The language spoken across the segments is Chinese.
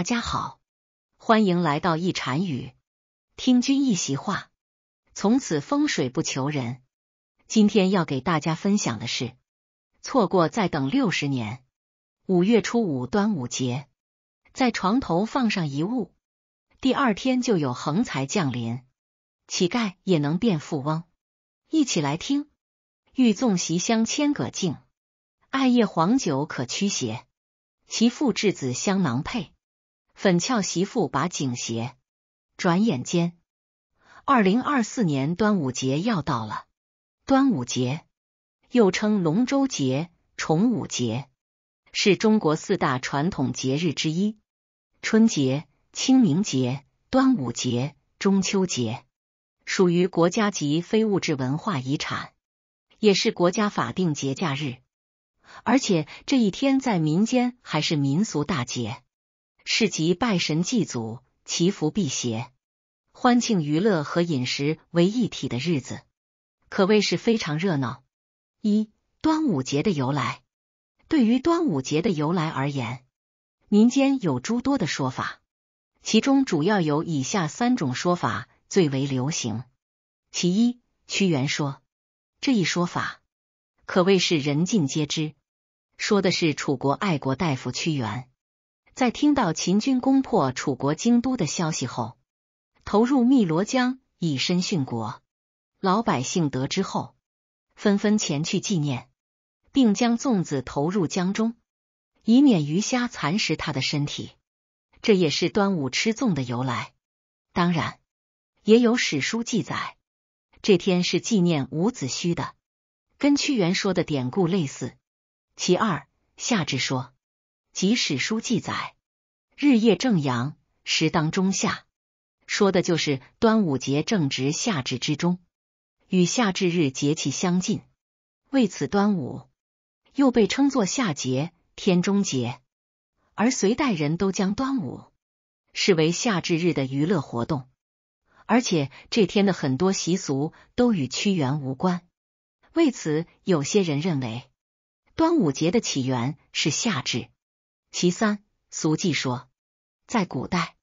大家好，欢迎来到一禅语。听君一席话，从此风水不求人。今天要给大家分享的是，错过再等六十年。五月初五端午节，在床头放上一物，第二天就有横财降临，乞丐也能变富翁。一起来听，欲纵席香千葛茎，艾叶黄酒可驱邪，其父稚子香囊配。粉俏媳妇把景鞋，转眼间，二零二四年端午节要到了。端午节又称龙舟节、重五节，是中国四大传统节日之一。春节、清明节、端午节、中秋节属于国家级非物质文化遗产，也是国家法定节假日。而且这一天在民间还是民俗大节。是集拜神、祭祖、祈福、辟邪、欢庆、娱乐和饮食为一体的日子，可谓是非常热闹。一端午节的由来，对于端午节的由来而言，民间有诸多的说法，其中主要有以下三种说法最为流行。其一，屈原说，这一说法可谓是人尽皆知，说的是楚国爱国大夫屈原。在听到秦军攻破楚国京都的消息后，投入汨罗江以身殉国。老百姓得知后，纷纷前去纪念，并将粽子投入江中，以免鱼虾蚕食他的身体。这也是端午吃粽的由来。当然，也有史书记载，这天是纪念伍子胥的，跟屈原说的典故类似。其二，夏至说。即史书记载，日夜正阳时当中夏，说的就是端午节正值夏至之中，与夏至日节气相近。为此，端午又被称作夏节、天中节。而隋代人都将端午视为夏至日的娱乐活动，而且这天的很多习俗都与屈原无关。为此，有些人认为端午节的起源是夏至。其三，俗记说，在古代，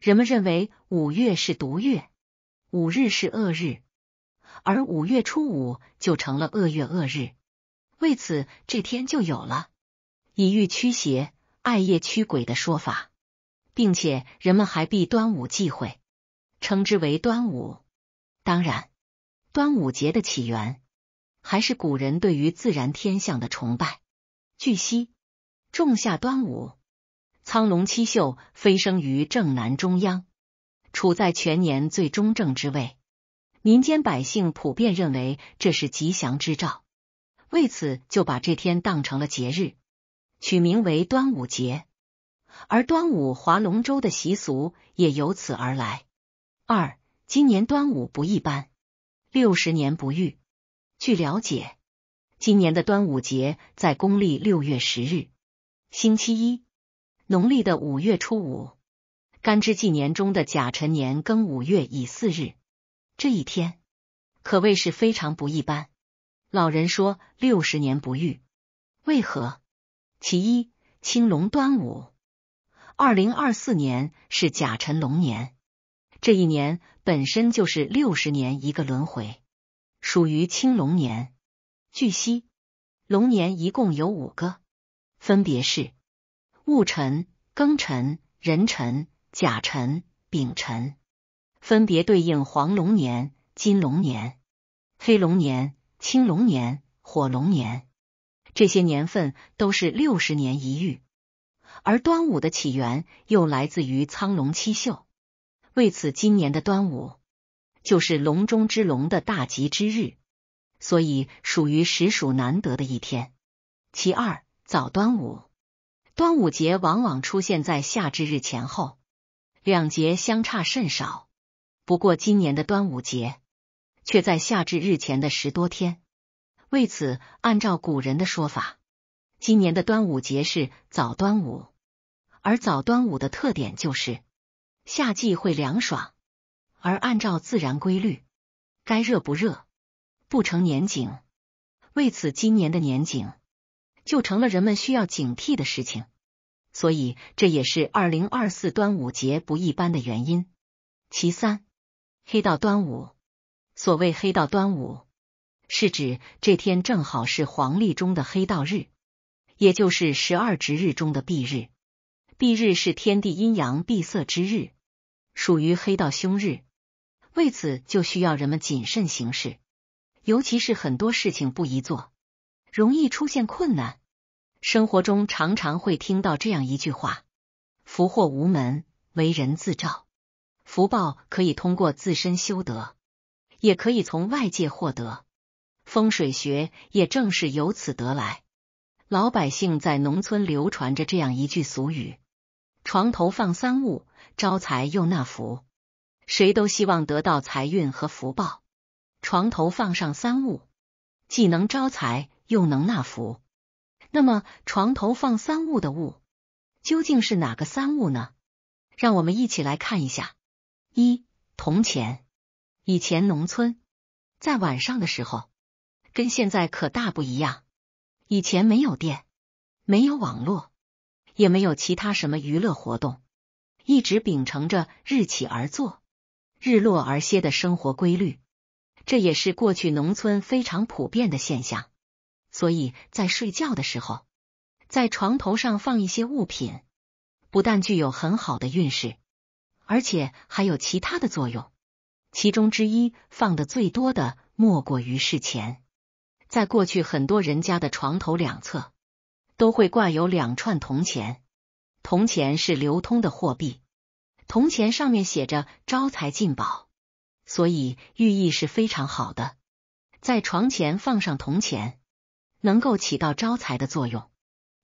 人们认为五月是毒月，五日是恶日，而五月初五就成了恶月恶日。为此，这天就有了以欲驱邪、艾叶驱鬼的说法，并且人们还避端午忌讳，称之为端午。当然，端午节的起源还是古人对于自然天象的崇拜。据悉。仲夏端午，苍龙七宿飞升于正南中央，处在全年最中正之位。民间百姓普遍认为这是吉祥之兆，为此就把这天当成了节日，取名为端午节。而端午划龙舟的习俗也由此而来。二，今年端午不一般，六十年不遇。据了解，今年的端午节在公历六月十日。星期一，农历的五月初五，干支纪年中的甲辰年庚五月乙巳日，这一天可谓是非常不一般。老人说六十年不遇，为何？其一，青龙端午，二零二四年是甲辰龙年，这一年本身就是六十年一个轮回，属于青龙年。据悉，龙年一共有五个。分别是戊辰、庚辰、壬辰、甲辰、丙辰，分别对应黄龙年、金龙年、黑龙年、青龙年、火龙年。这些年份都是六十年一遇，而端午的起源又来自于苍龙七宿，为此今年的端午就是龙中之龙的大吉之日，所以属于实属难得的一天。其二。早端午，端午节往往出现在夏至日前后，两节相差甚少。不过今年的端午节却在夏至日前的十多天，为此，按照古人的说法，今年的端午节是早端午。而早端午的特点就是夏季会凉爽，而按照自然规律，该热不热，不成年景。为此，今年的年景。就成了人们需要警惕的事情，所以这也是二零二四端午节不一般的原因。其三，黑道端午。所谓黑道端午，是指这天正好是黄历中的黑道日，也就是十二值日中的闭日。闭日是天地阴阳闭塞之日，属于黑道凶日，为此就需要人们谨慎行事，尤其是很多事情不宜做。容易出现困难，生活中常常会听到这样一句话：“福祸无门，为人自照。”福报可以通过自身修德，也可以从外界获得。风水学也正是由此得来。老百姓在农村流传着这样一句俗语：“床头放三物，招财又纳福。”谁都希望得到财运和福报，床头放上三物，既能招财。又能纳福，那么床头放三物的物究竟是哪个三物呢？让我们一起来看一下。一铜钱，以前农村在晚上的时候跟现在可大不一样，以前没有电，没有网络，也没有其他什么娱乐活动，一直秉承着日起而作，日落而歇的生活规律，这也是过去农村非常普遍的现象。所以在睡觉的时候，在床头上放一些物品，不但具有很好的运势，而且还有其他的作用。其中之一放的最多的莫过于是钱。在过去，很多人家的床头两侧都会挂有两串铜钱，铜钱是流通的货币，铜钱上面写着“招财进宝”，所以寓意是非常好的。在床前放上铜钱。能够起到招财的作用。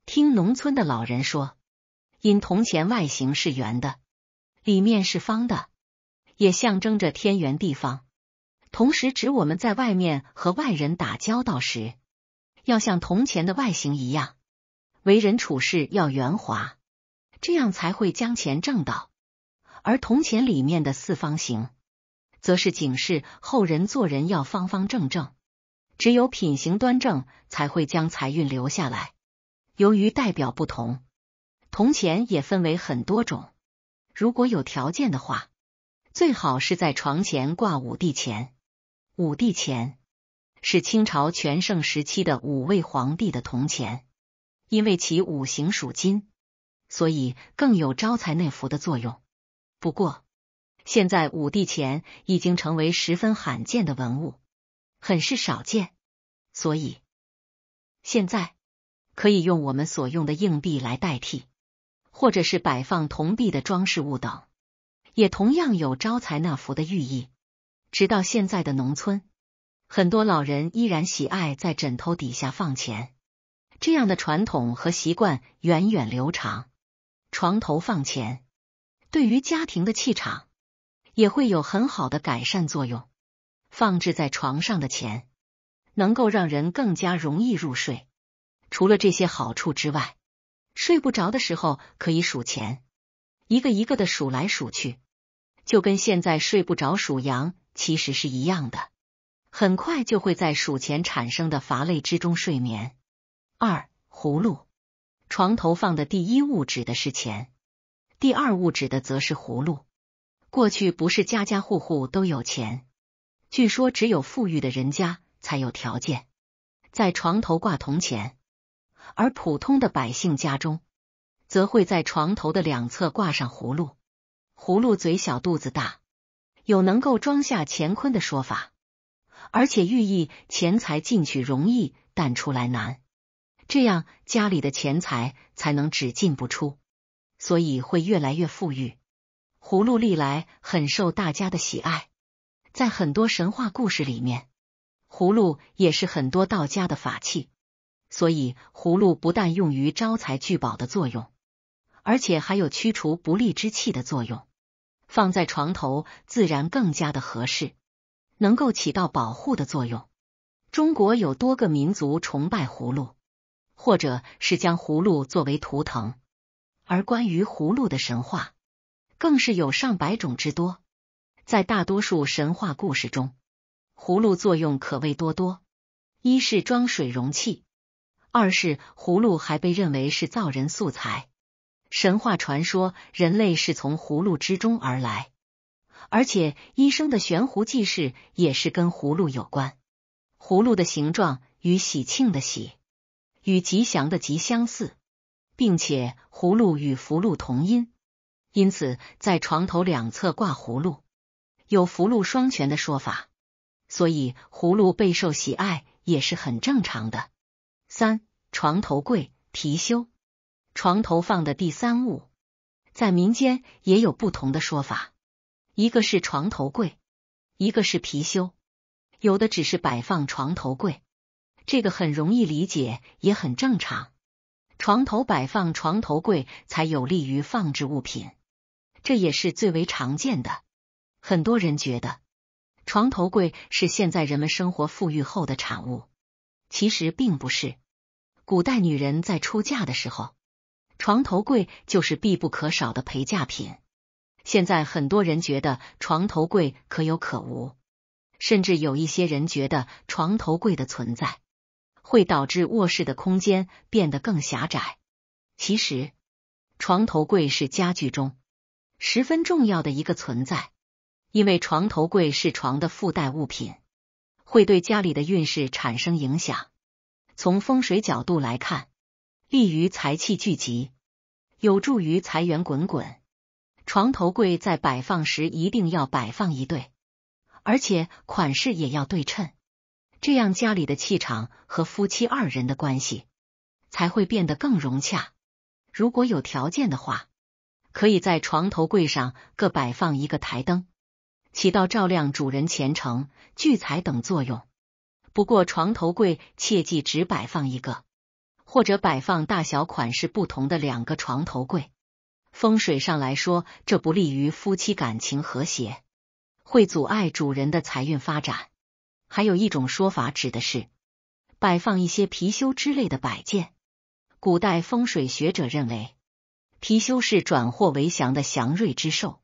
听农村的老人说，因铜钱外形是圆的，里面是方的，也象征着天圆地方。同时，指我们在外面和外人打交道时，要像铜钱的外形一样，为人处事要圆滑，这样才会将钱挣到。而铜钱里面的四方形，则是警示后人做人要方方正正。只有品行端正，才会将财运留下来。由于代表不同，铜钱也分为很多种。如果有条件的话，最好是在床前挂五帝钱。五帝钱是清朝全盛时期的五位皇帝的铜钱，因为其五行属金，所以更有招财纳福的作用。不过，现在五帝钱已经成为十分罕见的文物。很是少见，所以现在可以用我们所用的硬币来代替，或者是摆放铜币的装饰物等，也同样有招财纳福的寓意。直到现在的农村，很多老人依然喜爱在枕头底下放钱，这样的传统和习惯源远流长。床头放钱，对于家庭的气场也会有很好的改善作用。放置在床上的钱，能够让人更加容易入睡。除了这些好处之外，睡不着的时候可以数钱，一个一个的数来数去，就跟现在睡不着数羊其实是一样的。很快就会在数钱产生的乏累之中睡眠。二葫芦床头放的第一物指的是钱，第二物指的则是葫芦。过去不是家家户户都有钱。据说只有富裕的人家才有条件在床头挂铜钱，而普通的百姓家中则会在床头的两侧挂上葫芦。葫芦嘴小肚子大，有能够装下乾坤的说法，而且寓意钱财进去容易，但出来难，这样家里的钱财才能只进不出，所以会越来越富裕。葫芦历来很受大家的喜爱。在很多神话故事里面，葫芦也是很多道家的法器，所以葫芦不但用于招财聚宝的作用，而且还有驱除不利之气的作用。放在床头自然更加的合适，能够起到保护的作用。中国有多个民族崇拜葫芦，或者是将葫芦作为图腾，而关于葫芦的神话更是有上百种之多。在大多数神话故事中，葫芦作用可谓多多：一是装水容器，二是葫芦还被认为是造人素材。神话传说人类是从葫芦之中而来，而且医生的悬壶济世也是跟葫芦有关。葫芦的形状与喜庆的“喜”与吉祥的“吉”相似，并且葫芦与福禄同音，因此在床头两侧挂葫芦。有福禄双全的说法，所以葫芦备受喜爱也是很正常的。三床头柜貔貅，床头放的第三物，在民间也有不同的说法，一个是床头柜，一个是貔貅。有的只是摆放床头柜，这个很容易理解，也很正常。床头摆放床头柜才有利于放置物品，这也是最为常见的。很多人觉得床头柜是现在人们生活富裕后的产物，其实并不是。古代女人在出嫁的时候，床头柜就是必不可少的陪嫁品。现在很多人觉得床头柜可有可无，甚至有一些人觉得床头柜的存在会导致卧室的空间变得更狭窄。其实，床头柜是家具中十分重要的一个存在。因为床头柜是床的附带物品，会对家里的运势产生影响。从风水角度来看，利于财气聚集，有助于财源滚滚。床头柜在摆放时一定要摆放一对，而且款式也要对称，这样家里的气场和夫妻二人的关系才会变得更融洽。如果有条件的话，可以在床头柜上各摆放一个台灯。起到照亮主人前程、聚财等作用。不过，床头柜切记只摆放一个，或者摆放大小款式不同的两个床头柜。风水上来说，这不利于夫妻感情和谐，会阻碍主人的财运发展。还有一种说法指的是摆放一些貔貅之类的摆件。古代风水学者认为，貔貅是转祸为祥的祥瑞之兽。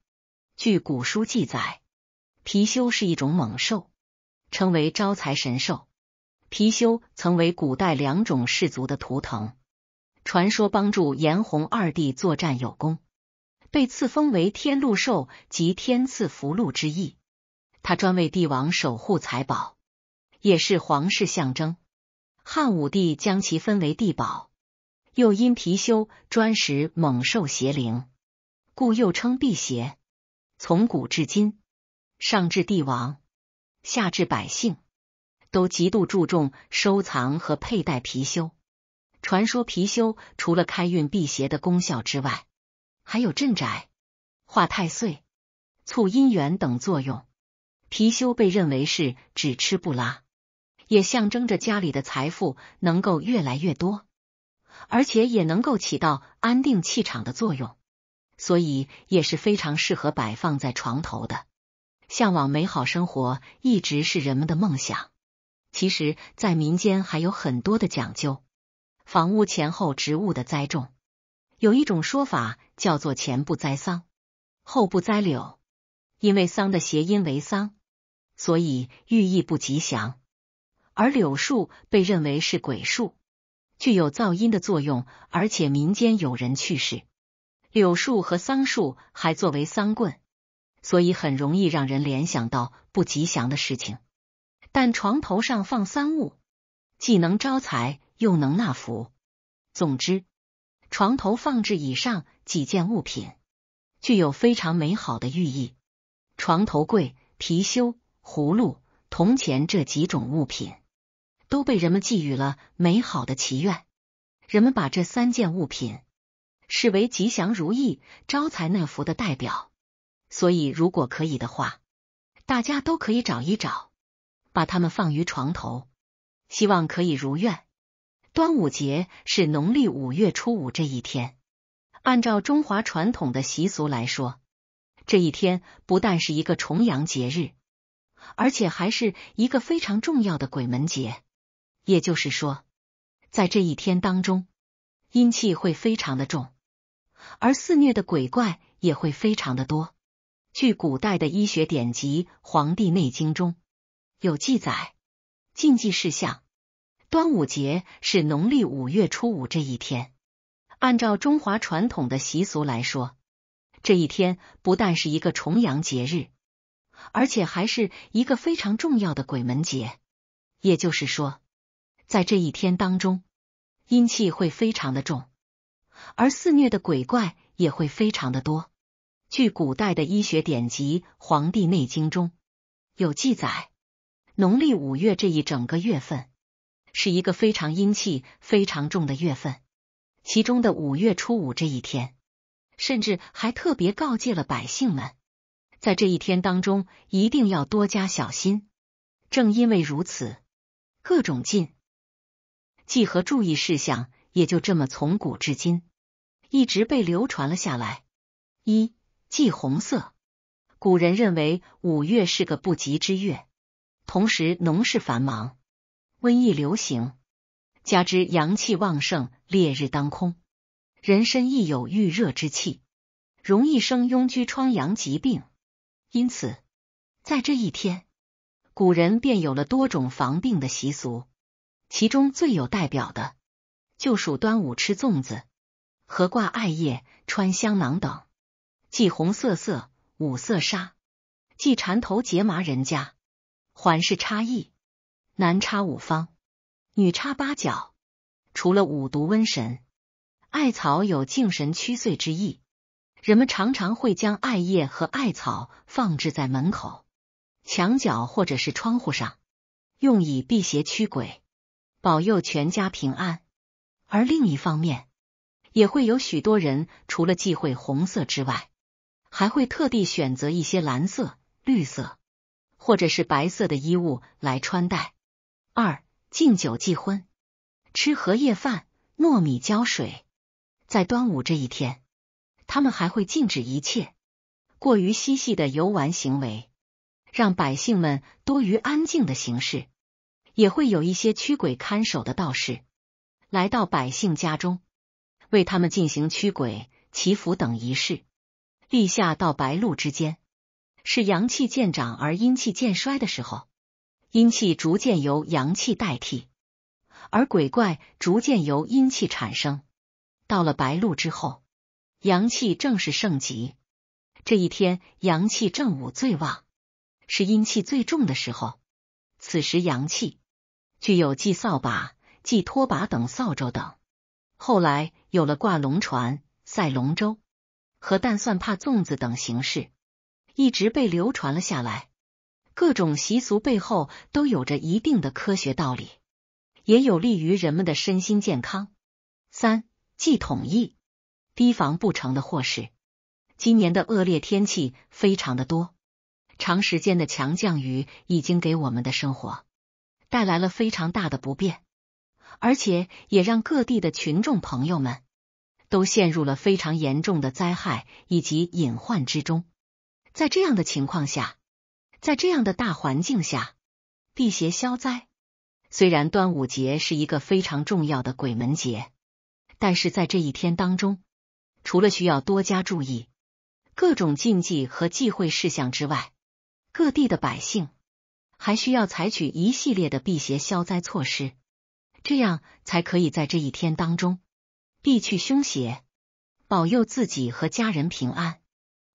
据古书记载。貔貅是一种猛兽，称为招财神兽。貔貅曾为古代两种氏族的图腾，传说帮助炎红二帝作战有功，被赐封为天禄兽及天赐福禄之意。它专为帝王守护财宝，也是皇室象征。汉武帝将其分为地宝，又因貔貅专食猛兽邪灵，故又称辟邪。从古至今。上至帝王，下至百姓，都极度注重收藏和佩戴貔貅。传说貔貅除了开运辟邪的功效之外，还有镇宅、化太岁、促姻缘等作用。貔貅被认为是只吃不拉，也象征着家里的财富能够越来越多，而且也能够起到安定气场的作用，所以也是非常适合摆放在床头的。向往美好生活一直是人们的梦想。其实，在民间还有很多的讲究。房屋前后植物的栽种，有一种说法叫做“前不栽桑，后不栽柳”，因为桑的谐音为“桑，所以寓意不吉祥。而柳树被认为是鬼树，具有噪音的作用，而且民间有人去世，柳树和桑树还作为桑棍。所以很容易让人联想到不吉祥的事情。但床头上放三物，既能招财又能纳福。总之，床头放置以上几件物品，具有非常美好的寓意。床头柜、貔貅、葫芦、铜钱这几种物品，都被人们寄予了美好的祈愿。人们把这三件物品视为吉祥如意、招财纳福的代表。所以，如果可以的话，大家都可以找一找，把它们放于床头，希望可以如愿。端午节是农历五月初五这一天。按照中华传统的习俗来说，这一天不但是一个重阳节日，而且还是一个非常重要的鬼门节。也就是说，在这一天当中，阴气会非常的重，而肆虐的鬼怪也会非常的多。据古代的医学典籍《黄帝内经》中有记载，禁忌事项。端午节是农历五月初五这一天。按照中华传统的习俗来说，这一天不但是一个重阳节日，而且还是一个非常重要的鬼门节。也就是说，在这一天当中，阴气会非常的重，而肆虐的鬼怪也会非常的多。据古代的医学典籍《黄帝内经》中有记载，农历五月这一整个月份是一个非常阴气非常重的月份。其中的五月初五这一天，甚至还特别告诫了百姓们，在这一天当中一定要多加小心。正因为如此，各种禁忌和注意事项也就这么从古至今一直被流传了下来。一忌红色，古人认为五月是个不吉之月，同时农事繁忙，瘟疫流行，加之阳气旺盛，烈日当空，人身易有郁热之气，容易生庸居疮疡疾病。因此，在这一天，古人便有了多种防病的习俗，其中最有代表的就属端午吃粽子、和挂艾叶、穿香囊等。忌红色色五色纱，忌缠头结麻人家，环是差异，男插五方，女插八角。除了五毒瘟神，艾草有净神驱祟之意，人们常常会将艾叶和艾草放置在门口、墙角或者是窗户上，用以辟邪驱鬼，保佑全家平安。而另一方面，也会有许多人除了忌讳红色之外。还会特地选择一些蓝色、绿色或者是白色的衣物来穿戴。二敬酒祭婚、吃荷叶饭、糯米浇水，在端午这一天，他们还会禁止一切过于嬉戏的游玩行为，让百姓们多于安静的形式。也会有一些驱鬼看守的道士来到百姓家中，为他们进行驱鬼、祈福等仪式。立夏到白露之间，是阳气渐长而阴气渐衰的时候，阴气逐渐由阳气代替，而鬼怪逐渐由阴气产生。到了白露之后，阳气正是盛极，这一天阳气正午最旺，是阴气最重的时候。此时阳气具有祭扫把、祭拖把等扫帚等，后来有了挂龙船、赛龙舟。和蛋蒜怕粽子等形式，一直被流传了下来。各种习俗背后都有着一定的科学道理，也有利于人们的身心健康。三，忌统一，提防不成的祸事。今年的恶劣天气非常的多，长时间的强降雨已经给我们的生活带来了非常大的不便，而且也让各地的群众朋友们。都陷入了非常严重的灾害以及隐患之中。在这样的情况下，在这样的大环境下，辟邪消灾。虽然端午节是一个非常重要的鬼门节，但是在这一天当中，除了需要多加注意各种禁忌和忌讳事项之外，各地的百姓还需要采取一系列的辟邪消灾措施，这样才可以在这一天当中。避去凶邪，保佑自己和家人平安。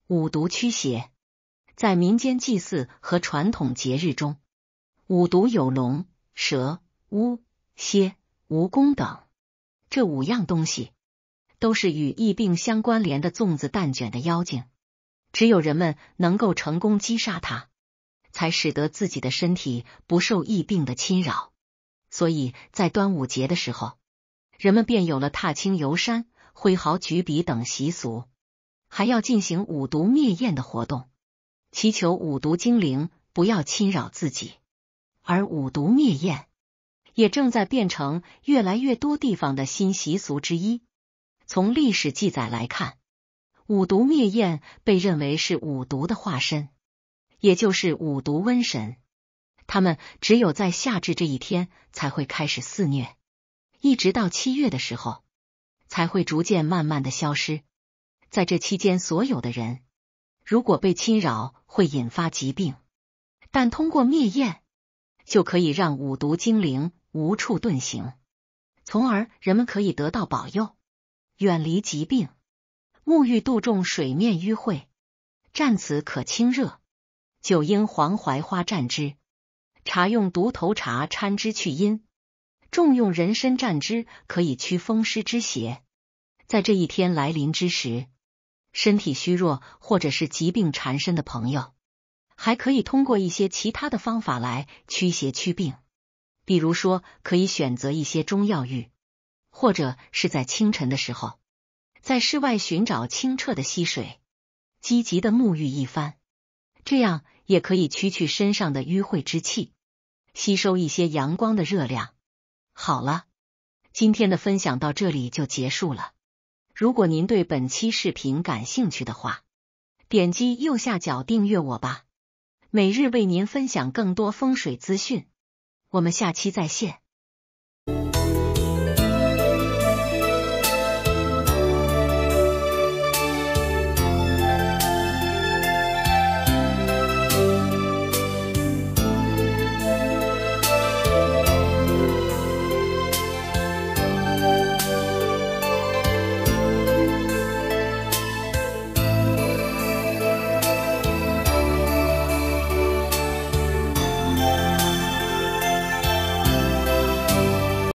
五毒驱邪，在民间祭祀和传统节日中，五毒有龙、蛇、乌、蝎、蜈蚣等，这五样东西都是与疫病相关联的。粽子、蛋卷的妖精，只有人们能够成功击杀它，才使得自己的身体不受疫病的侵扰。所以在端午节的时候。人们便有了踏青、游山、挥毫、举笔等习俗，还要进行五毒灭焰的活动，祈求五毒精灵不要侵扰自己。而五毒灭焰也正在变成越来越多地方的新习俗之一。从历史记载来看，五毒灭焰被认为是五毒的化身，也就是五毒瘟神。他们只有在夏至这一天才会开始肆虐。一直到七月的时候，才会逐渐慢慢的消失。在这期间，所有的人如果被侵扰，会引发疾病。但通过灭焰，就可以让五毒精灵无处遁形，从而人们可以得到保佑，远离疾病。沐浴杜仲水面淤会，蘸此可清热。九阴黄槐花蘸汁，茶用独头茶掺汁去阴。重用人参蘸汁可以驱风湿之邪。在这一天来临之时，身体虚弱或者是疾病缠身的朋友，还可以通过一些其他的方法来驱邪祛病。比如说，可以选择一些中药浴，或者是在清晨的时候，在室外寻找清澈的溪水，积极的沐浴一番，这样也可以驱去身上的淤秽之气，吸收一些阳光的热量。好了，今天的分享到这里就结束了。如果您对本期视频感兴趣的话，点击右下角订阅我吧，每日为您分享更多风水资讯。我们下期再见。